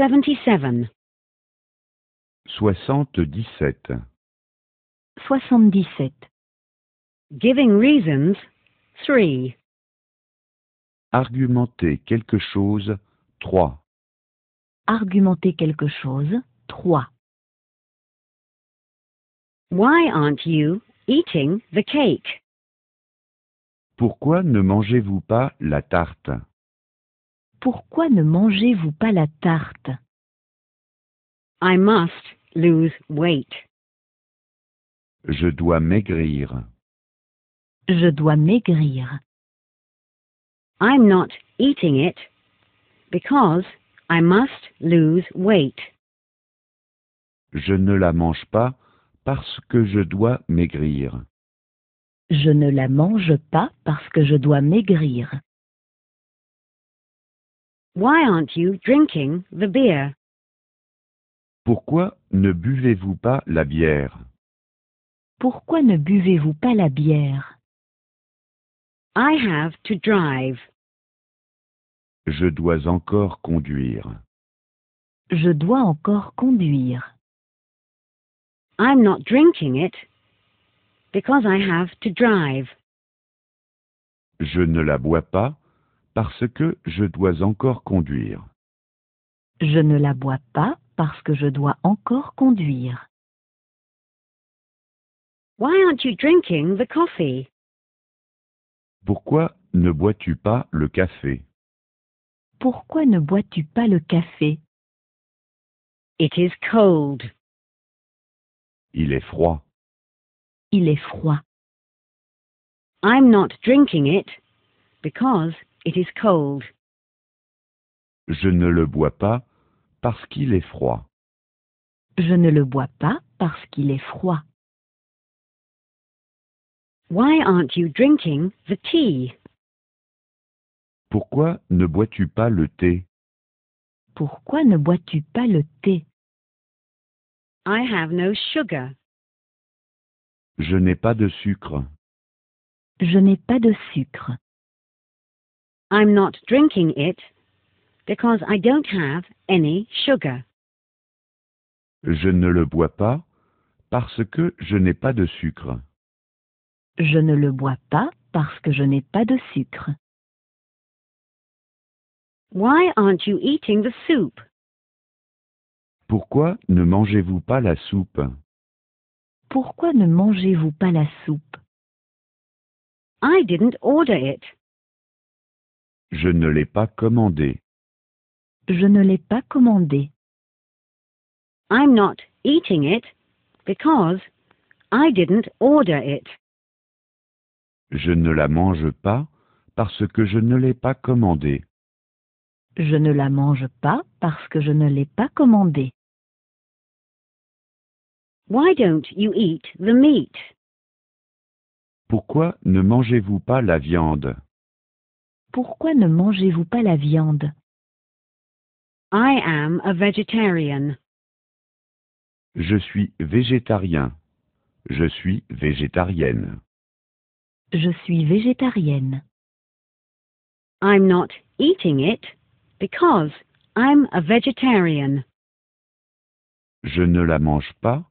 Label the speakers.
Speaker 1: 77
Speaker 2: 77
Speaker 1: 77 Giving reasons 3
Speaker 2: Argumenter quelque chose 3
Speaker 1: Argumenter quelque chose 3 Why aren't you eating the cake?
Speaker 2: Pourquoi ne mangez-vous pas la tarte?
Speaker 1: Pourquoi ne mangez-vous pas la tarte? I must lose weight.
Speaker 2: Je dois maigrir.
Speaker 1: Je dois maigrir. I'm not eating it because I must lose weight.
Speaker 2: Je ne la mange pas parce que je dois maigrir.
Speaker 1: Je ne la mange pas parce que je dois maigrir. Why aren't you drinking the beer? Pourquoi ne
Speaker 2: buvez-vous pas la bière?
Speaker 1: Pourquoi ne buvez-vous pas la bière? I have to drive.
Speaker 2: Je dois encore conduire.
Speaker 1: Je dois encore conduire. I'm not drinking it because I have to drive.
Speaker 2: Je ne la bois pas parce que je dois encore conduire.
Speaker 1: Je ne la bois pas parce que je dois encore conduire. Why aren't you drinking the coffee?
Speaker 2: Pourquoi ne bois-tu pas le café?
Speaker 1: Pourquoi ne bois-tu pas le café? It is cold.
Speaker 2: Il est froid.
Speaker 1: Il est froid. I'm not drinking it because It is cold.
Speaker 2: Je ne le bois pas parce qu'il est froid.
Speaker 1: Je ne le bois pas parce qu'il est froid. Why aren't you drinking the tea?
Speaker 2: Pourquoi ne bois-tu pas le thé?
Speaker 1: Pourquoi ne bois-tu pas le thé? I have no sugar.
Speaker 2: Je n'ai pas de sucre.
Speaker 1: Je n'ai pas de sucre. I'm not drinking it because I don't have any sugar.
Speaker 2: Je ne le bois pas parce que je n'ai pas de sucre.
Speaker 1: Je ne le bois pas parce que je n'ai pas de sucre. Why aren't you eating the soup?
Speaker 2: Pourquoi ne mangez-vous pas la soupe?
Speaker 1: Pourquoi ne mangez-vous pas la soupe? I didn't order it.
Speaker 2: Je ne l'ai pas commandé.
Speaker 1: Je ne l'ai pas commandé. I'm not eating it because I didn't order it.
Speaker 2: Je ne la mange pas parce que je ne l'ai pas commandé.
Speaker 1: Je ne la mange pas parce que je ne l'ai pas commandé. Why don't you eat the meat?
Speaker 2: Pourquoi ne mangez-vous pas la viande
Speaker 1: pourquoi ne mangez-vous pas la viande? I am a vegetarian.
Speaker 2: Je suis végétarien. Je suis végétarienne.
Speaker 1: Je suis végétarienne. I'm not eating it because I'm a vegetarian.
Speaker 2: Je ne la mange pas